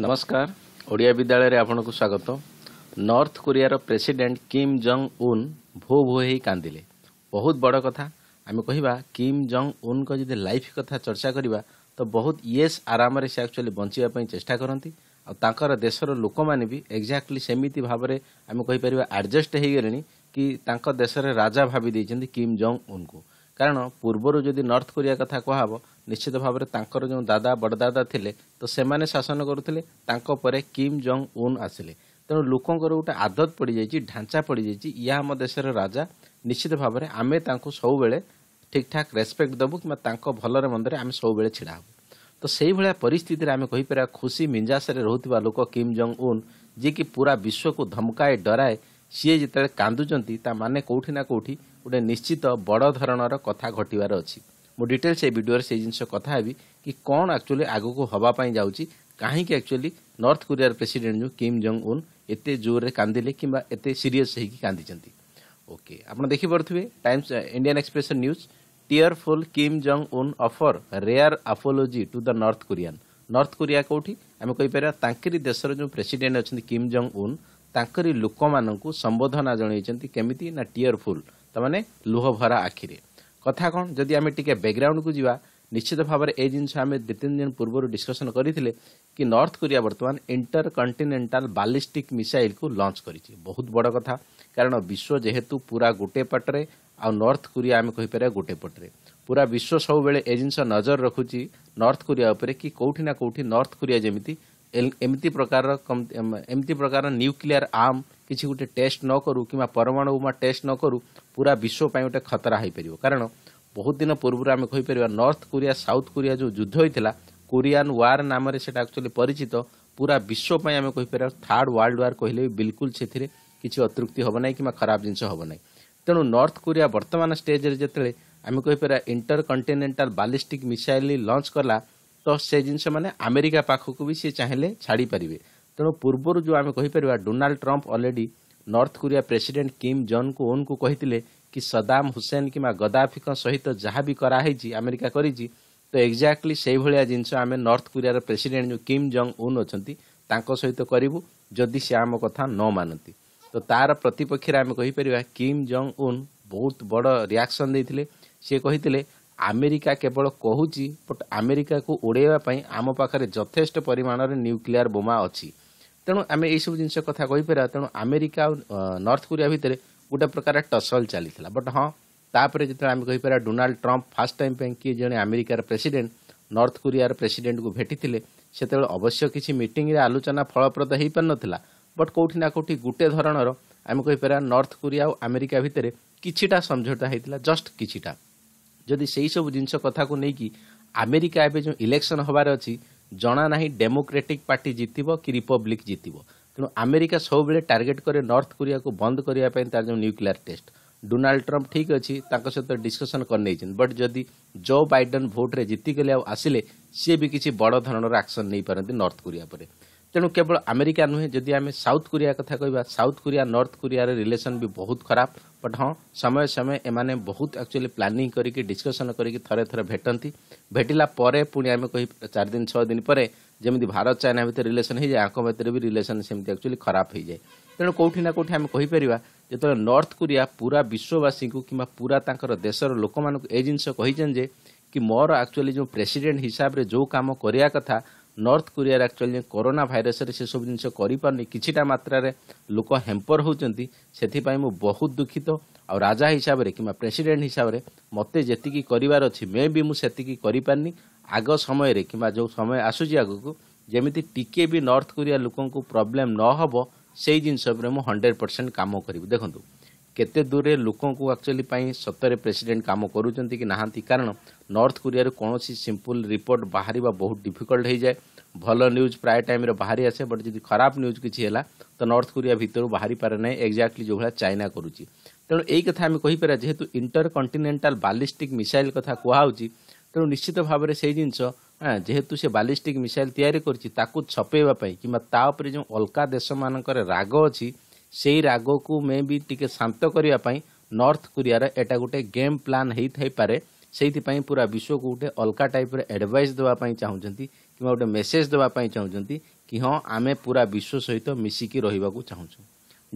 ନମସ୍କାର ଓଡ଼ିଆ ବିଦ୍ୟାଳୟରେ ଆପଣଙ୍କୁ ସ୍ୱାଗତ ନର୍ଥ କୋରିଆର ପ୍ରେସିଡେଣ୍ଟ କିମ୍ ଜଙ୍ଗ ଉନ୍ ଭୋ ଭୋ ହେଇ କାନ୍ଦିଲେ ବହୁତ ବଡ଼ କଥା ଆମେ କହିବା କିମ୍ ଜଙ୍ଗ୍ ଉନ୍ଙ୍କ ଯଦି ଲାଇଫ୍ କଥା ଚର୍ଚ୍ଚା କରିବା ତ ବହୁତ ୟେସ୍ ଆରାମରେ ସେ ଆକ୍ଚୁଆଲି ବଞ୍ଚିବା ପାଇଁ ଚେଷ୍ଟା କରନ୍ତି ଆଉ ତାଙ୍କର ଦେଶର ଲୋକମାନେ ବି ଏକ୍ଜାକ୍ଟଲି ସେମିତି ଭାବରେ ଆମେ କହିପାରିବା ଆଡ଼ଜଷ୍ଟ ହେଇଗଲେଣି କି ତାଙ୍କ ଦେଶରେ ରାଜା ଭାବି ଦେଇଛନ୍ତି କିମ୍ ଜଙ୍ଗ ଉନ୍କୁ କାରଣ ପୂର୍ବରୁ ଯଦି ନର୍ଥ କୋରିଆ କଥା କୁହାହେବ ନିଶ୍ଚିତ ଭାବରେ ତାଙ୍କର ଯେଉଁ ଦାଦା ବଡ଼ଦାଦା ଥିଲେ ତ ସେମାନେ ଶାସନ କରୁଥିଲେ ତାଙ୍କ ପରେ କିମ୍ ଜଙ୍ଗ୍ ଉନ୍ ଆସିଲେ ତେଣୁ ଲୋକଙ୍କର ଗୋଟେ ଆଦତ ପଡ଼ିଯାଇଛି ଢାଞ୍ଚା ପଡ଼ିଯାଇଛି ଏହା ଆମ ଦେଶର ରାଜା ନିଶ୍ଚିତ ଭାବରେ ଆମେ ତାଙ୍କୁ ସବୁବେଳେ ଠିକ୍ଠାକ୍ ରେସ୍ପେକ୍ଟ ଦେବୁ କିମ୍ବା ତାଙ୍କ ଭଲରେ ମନ୍ଦରେ ଆମେ ସବୁବେଳେ ଛିଡ଼ା ହେବୁ ତ ସେହିଭଳିଆ ପରିସ୍ଥିତିରେ ଆମେ କହିପାରିବା ଖୁସି ମିଞ୍ଜାସରେ ରହୁଥିବା ଲୋକ କିମ୍ ଜଙ୍ଗ୍ ଉନ୍ ଯିଏକି ପୁରା ବିଶ୍ୱକୁ ଧମକାଏ ଡରାଏ ସିଏ ଯେତେବେଳେ କାନ୍ଦୁଛନ୍ତି ତା ମାନେ କେଉଁଠି ନା କେଉଁଠି ଗୋଟେ ନିଶ୍ଚିତ ବଡ଼ ଧରଣର କଥା ଘଟିବାର ଅଛି ମୁଁ ଡିଟେଲ୍ ସେ ଭିଡ଼ିଓରେ ସେଇ ଜିନିଷ କଥା ହେବି କି କ'ଣ ଆକ୍ଚୁଆଲି ଆଗକୁ ହେବା ପାଇଁ ଯାଉଛି କାହିଁକି ଆକ୍ଚୁଆଲି ନର୍ଥ କୋରିଆର ପ୍ରେସିଡେଣ୍ଟ ଯେଉଁ କିମ୍ ଜଙ୍ଗ୍ ଉନ୍ ଏତେ ଜୋରରେ କାନ୍ଦିଲେ କିମ୍ବା ଏତେ ସିରିୟସ୍ ହେଇକି କାନ୍ଦିଛନ୍ତି ଓକେ ଆପଣ ଦେଖିପାରୁଥିବେ Times Indian Expression news tearful Kim Jong Un offer rare apology to the North Korean North Korea କେଉଁଠି ଆମେ କହିପାରିବା ତାଙ୍କରି ଦେଶର ଯେଉଁ ପ୍ରେସିଡେଣ୍ଟ ଅଛନ୍ତି କିମ୍ ଜଙ୍ଗ୍ ଉନ୍ ତାଙ୍କରି ଲୋକମାନଙ୍କୁ ସମ୍ବୋଧନା ଜଣାଇଛନ୍ତି କେମିତି ନା ଟିୟରଫୁଲ୍ ତାମାନେ ଲୁହଭରା ଆଖିରେ କଥା କ'ଣ ଯଦି ଆମେ ଟିକେ ବ୍ୟାକ୍ଗ୍ରାଉଣ୍ଡକୁ ଯିବା ନିଶ୍ଚିତ ଭାବରେ ଏ ଜିନିଷ ଆମେ ଦୁଇ ତିନି ଦିନ ପୂର୍ବରୁ ଡିସ୍କସନ୍ କରିଥିଲେ କି ନର୍ଥ କୋରିଆ ବର୍ତ୍ତମାନ ଇଣ୍ଟର କଣ୍ଟିନେଣ୍ଟାଲ ବାଲିଷ୍ଟିକ୍ ମିସାଇଲ୍କୁ ଲଞ୍ଚ କରିଛି ବହୁତ ବଡ଼ କଥା କାରଣ ବିଶ୍ୱ ଯେହେତୁ ପୁରା ଗୋଟିଏ ପଟରେ ଆଉ ନର୍ଥ କୋରିଆ ଆମେ କହିପାରିବା ଗୋଟିଏ ପଟରେ ପୁରା ବିଶ୍ୱ ସବୁବେଳେ ଏ ଜିନିଷ ନଜର ରଖୁଛି ନର୍ଥ କୋରିଆ ଉପରେ କି କେଉଁଠି ନା କେଉଁଠି ନର୍ଥ କୋରିଆ ଯେମିତି ଏମିତି ପ୍ରକାରର ଏମିତି ପ୍ରକାର ନ୍ୟୁକ୍ଲିୟର ଆର୍ମ କିଛି ଗୋଟେ ଟେଷ୍ଟ ନ କରୁ କିମ୍ବା ପରମାଣୁ ବୋମା ଟେଷ୍ଟ ନ କରୁ ପୁରା ବିଶ୍ୱ ପାଇଁ ଗୋଟେ ଖତରା ହୋଇପାରିବ କାରଣ ବହୁତ ଦିନ ପୂର୍ବରୁ ଆମେ କହିପାରିବା ନର୍ଥ କୋରିଆ ସାଉଥ୍ କୋରିଆ ଯେଉଁ ଯୁଦ୍ଧ ହୋଇଥିଲା କୋରିଆନ୍ ୱାର୍ ନାମରେ ସେଇଟା ଆକ୍ଚୁଆଲି ପରିଚିତ ପୁରା ବିଶ୍ୱ ପାଇଁ ଆମେ କହିପାରିବା ଥାର୍ଡ ୱାର୍ଲଡ ୱାର୍ କହିଲେ ବି ବିଲକୁଲ ସେଥିରେ କିଛି ଅତୃପ୍ତି ହେବ ନାହିଁ କିମ୍ବା ଖରାପ ଜିନିଷ ହେବ ନାହିଁ ତେଣୁ ନର୍ଥ କୋରିଆ ବର୍ତ୍ତମାନ ଷ୍ଟେଜ୍ରେ ଯେତେବେଳେ ଆମେ କହିପାରିବା intercontinental ballistic missile launch କଲା ତ ସେ ଜିନିଷ ମାନେ ଆମେରିକା ପାଖକୁ ବି ସିଏ ଚାହିଁଲେ ଛାଡ଼ିପାରିବେ ତେଣୁ ପୂର୍ବରୁ ଯେଉଁ ଆମେ କହିପାରିବା Donald Trump already North Korea president Kim ଜନ୍ଙ୍କୁ ଓନ୍କୁ କହିଥିଲେ କି ସଦାମ ହୁସେନ କିମ୍ବା ଗଦାଫିଙ୍କ ସହିତ ଯାହା ବି କରାହୋଇଛି ଆମେରିକା କରିଛି ତ ଏକ୍ଜାକ୍ଟଲି ସେହିଭଳିଆ ଜିନିଷ ଆମେ ନର୍ଥ କୋରିଆର ପ୍ରେସିଡେଣ୍ଟ ଯେଉଁ କିମ୍ ଜଙ୍ଗ ଉନ୍ ଅଛନ୍ତି ତାଙ୍କ ସହିତ କରିବୁ ଯଦି ସେ ଆମ କଥା ନ ମାନନ୍ତି ତ ତାର ପ୍ରତିପକ୍ଷରେ ଆମେ କହିପାରିବା କିମ୍ ଜଙ୍ଗ ଉନ୍ ବହୁତ ବଡ଼ ରିଆକ୍ସନ୍ ଦେଇଥିଲେ ସେ କହିଥିଲେ ଆମେରିକା କେବଳ କହୁଛି ବଟ୍ ଆମେରିକାକୁ ଉଡ଼େଇବା ପାଇଁ ଆମ ପାଖରେ ଯଥେଷ୍ଟ ପରିମାଣରେ ନ୍ୟୁକ୍ଲିୟର୍ ବୋମା ଅଛି ତେଣୁ ଆମେ ଏଇସବୁ ଜିନିଷ କଥା କହିପାରିବା ତେଣୁ ଆମେରିକା ଆଉ ନର୍ଥ କୋରିଆ ଭିତରେ ଗୋଟେ ପ୍ରକାର ଟସଲ୍ ଚାଲିଥିଲା ବଟ୍ ହଁ ତାପରେ ଯେତେବେଳେ ଆମେ କହିପାରିବା ଡୋନାଲ୍ଡ ଟ୍ରମ୍ପ ଫାର୍ଷ୍ଟ ଟାଇମ୍ ପାଇଁ କିଏ ଜଣେ ଆମେରିକାର ପ୍ରେସିଡେଣ୍ଟ ନର୍ଥ କୋରିଆର ପ୍ରେସିଡେଣ୍ଟକୁ ଭେଟିଥିଲେ ସେତେବେଳେ ଅବଶ୍ୟ କିଛି ମିଟିଂରେ ଆଲୋଚନା ଫଳପ୍ରଦ ହୋଇପାରିନଥିଲା ବଟ୍ କେଉଁଠି ନା କେଉଁଠି ଗୋଟେ ଧରଣର ଆମେ କହିପାରିବା ନର୍ଥ କୋରିଆ ଆଉ ଆମେରିକା ଭିତରେ କିଛିଟା ସମଝୋତା ହୋଇଥିଲା ଜଷ୍ଟ କିଛିଟା ଯଦି ସେହିସବୁ ଜିନିଷ କଥାକୁ ନେଇକି ଆମେରିକା ଏବେ ଯେଉଁ ଇଲେକ୍ସନ୍ ହେବାର ଅଛି ଜଣା ନାହିଁ ଡେମୋକ୍ରାଟିକ୍ ପାର୍ଟି ଜିତିବ କି ରିପବ୍ଲିକ୍ ଜିତିବ ତେଣୁ ଆମେରିକା ସବୁବେଳେ ଟାର୍ଗେଟ୍ କରେ ନର୍ଥ କୋରିଆକୁ ବନ୍ଦ କରିବା ପାଇଁ ତାର ଯେଉଁ ନ୍ୟୁକ୍ଲିୟର ଟେଷ୍ଟ ଡୋନାଲ୍ଡ ଟ୍ରମ୍ପ ଠିକ୍ ଅଛି ତାଙ୍କ ସହିତ ଡିସ୍କସନ୍ କରିନେଇଛନ୍ତି ବଟ୍ ଯଦି ଜୋ ବାଇଡେନ୍ ଭୋଟ୍ରେ ଜିତିଗଲେ ଆଉ ଆସିଲେ ସିଏ ବି କିଛି ବଡ଼ ଧରଣର ଆକ୍ସନ୍ ନେଇପାରନ୍ତି ନର୍ଥ କୋରିଆ ପରେ ତେଣୁ କେବଳ ଆମେରିକା ନୁହେଁ ଯଦି ଆମେ ସାଉଥ୍ କୋରିଆ କଥା କହିବା ସାଉଥ୍ କୋରିଆ ନର୍ଥ କୋରିଆର ରିଲେସନ୍ ବି ବହୁତ ଖରାପ ବଟ୍ ହଁ ସମୟ ସମୟ ଏମାନେ ବହୁତ ଆକ୍ଚୁଆଲି ପ୍ଲାନିଂ କରିକି ଡିସ୍କସନ୍ କରିକି ଥରେ ଥରେ ଭେଟନ୍ତି ଭେଟିଲା ପରେ ପୁଣି ଆମେ କହି ଚାରି ଦିନ ଛଅ ଦିନ ପରେ ଯେମିତି ଭାରତ ଚାଇନା ଭିତରେ ରିଲେସନ୍ ହେଇଯାଏ ଆଙ୍କ ଭିତରେ ବି ରିଲେସନ୍ ସେମିତି ଆକ୍ଚୁଆଲି ଖରାପ ହେଇଯାଏ ତେଣୁ କେଉଁଠି ନା କେଉଁଠି ଆମେ କହିପାରିବା ଯେତେବେଳେ ନର୍ଥ କୋରିଆ ପୁରା ବିଶ୍ୱବାସୀଙ୍କୁ କିମ୍ବା ପୁରା ତାଙ୍କର ଦେଶର ଲୋକମାନଙ୍କୁ ଏ ଜିନିଷ କହିଛନ୍ତି ଯେ କି ମୋର ଆକ୍ଚୁଆଲି ଯେଉଁ ପ୍ରେସିଡେଣ୍ଟ ହିସାବରେ ଯେଉଁ କାମ କରିବା କଥା ନର୍ଥ କୋରିଆରେ ଆକ୍ଚୁଆଲି କରୋନା ଭାଇରସରେ ସେସବୁ ଜିନିଷ କରିପାରୁନି କିଛିଟା ମାତ୍ରାରେ ଲୋକ ହେମ୍ପର ହେଉଛନ୍ତି ସେଥିପାଇଁ ମୁଁ ବହୁତ ଦୁଃଖିତ ଆଉ ରାଜା ହିସାବରେ କିମ୍ବା ପ୍ରେସିଡେଣ୍ଟ ହିସାବରେ ମୋତେ ଯେତିକି କରିବାର ଅଛି ମେ ବି ମୁଁ ସେତିକି କରିପାରୁନି ଆଗ ସମୟରେ କିମ୍ବା ଯେଉଁ ସମୟ ଆସୁଛି ଆଗକୁ ଯେମିତି ଟିକେ ବି ନର୍ଥ କୋରିଆ ଲୋକଙ୍କୁ ପ୍ରୋବ୍ଲେମ୍ ନହେବ ହେବ ସେଇ ଜିନିଷ ଉପରେ ମୁଁ ହଣ୍ଡ୍ରେଡ୍ ପରସେଣ୍ଟ କାମ କରିବି ଦେଖନ୍ତୁ କେତେ ଦୂରରେ ଲୋକଙ୍କୁ ଆକ୍ଚୁଆଲି ପାଇଁ ସତରେ ପ୍ରେସିଡେଣ୍ଟ କାମ କରୁଛନ୍ତି କି ନାହାନ୍ତି କାରଣ ନର୍ଥ କୋରିଆରୁ କୌଣସି ସିମ୍ପୁଲ ରିପୋର୍ଟ ବାହାରିବା ବହୁତ ଡିଫିକଲ୍ଟ ହୋଇଯାଏ ଭଲ ନ୍ୟୁଜ୍ ପ୍ରାୟ ଟାଇମ୍ରେ ବାହାରି ଆସେ ବଟ୍ ଯଦି ଖରାପ ନ୍ୟୁଜ୍ କିଛି ହେଲା ତ ନର୍ଥ କୋରିଆ ଭିତରୁ ବାହାରି ପାରେ ନାହିଁ ଏକ୍ଜାକ୍ଟଲି ଯେଉଁଭଳିଆ ଚାଇନା କରୁଛି ତେଣୁ ଏଇ କଥା ଆମେ କହିପାରିବା ଯେହେତୁ ଇଣ୍ଟର କଣ୍ଟିନେଣ୍ଟାଲ ବାଲିଷ୍ଟିକ ମିସାଇଲ୍ କଥା କୁହାହେଉଛି ତେଣୁ ନିଶ୍ଚିତ ଭାବରେ ସେଇ ଜିନିଷ ଯେହେତୁ ସେ ବାଲିଷ୍ଟିକ ମିସାଇଲ୍ ତିଆରି କରୁଛି ତାକୁ ଛପେଇବା ପାଇଁ କିମ୍ବା ତା ଉପରେ ଯେଉଁ ଅଲକା ଦେଶମାନଙ୍କର ରାଗ ଅଛି ସେଇ ରାଗକୁ ମେ ବି ଟିକେ ଶାନ୍ତ କରିବା ପାଇଁ ନର୍ଥ କୋରିଆର ଏଇଟା ଗୋଟେ ଗେମ୍ ପ୍ଲାନ୍ ହେଇଥାଇପାରେ ସେଇଥିପାଇଁ ପୁରା ବିଶ୍ୱକୁ ଗୋଟେ ଅଲଗା ଟାଇପ୍ର ଆଡ଼ଭାଇସ୍ ଦେବା ପାଇଁ ଚାହୁଁଛନ୍ତି କିମ୍ବା ଗୋଟେ ମେସେଜ୍ ଦେବା ପାଇଁ ଚାହୁଁଛନ୍ତି କି ହଁ ଆମେ ପୁରା ବିଶ୍ୱ ସହିତ ମିଶିକି ରହିବାକୁ ଚାହୁଁଛୁ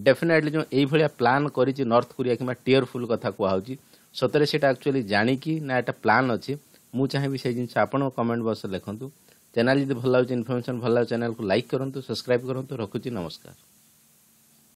ଡେଫିନେଟ୍ଲି ଯେଉଁ ଏଇଭଳିଆ ପ୍ଲାନ୍ କରିଛି ନର୍ଥ କୋରିଆ କିମ୍ବା ଟିୟରଫୁଲ୍ କଥା କୁହାହେଉଛି ସତରେ ସେଇଟା ଆକ୍ଚୁଆଲି ଜାଣିକି ନା ଏଇଟା ପ୍ଲାନ୍ ଅଛି ମୁଁ ଚାହିଁବି ସେଇ ଜିନିଷ ଆପଣଙ୍କ କମେଣ୍ଟ ବକ୍ସରେ ଲେଖନ୍ତୁ ଚ୍ୟାନେଲ୍ ଯଦି ଭଲ ଲାଗୁଛି ଇନଫର୍ମେସନ୍ ଭଲ ଲାଗୁଛି ଚ୍ୟାନେଲ୍କୁ ଲାଇକ୍ କରନ୍ତୁ ସବସ୍କ୍ରାଇବ୍ କରନ୍ତୁ ରଖୁଛି ନମସ୍କାର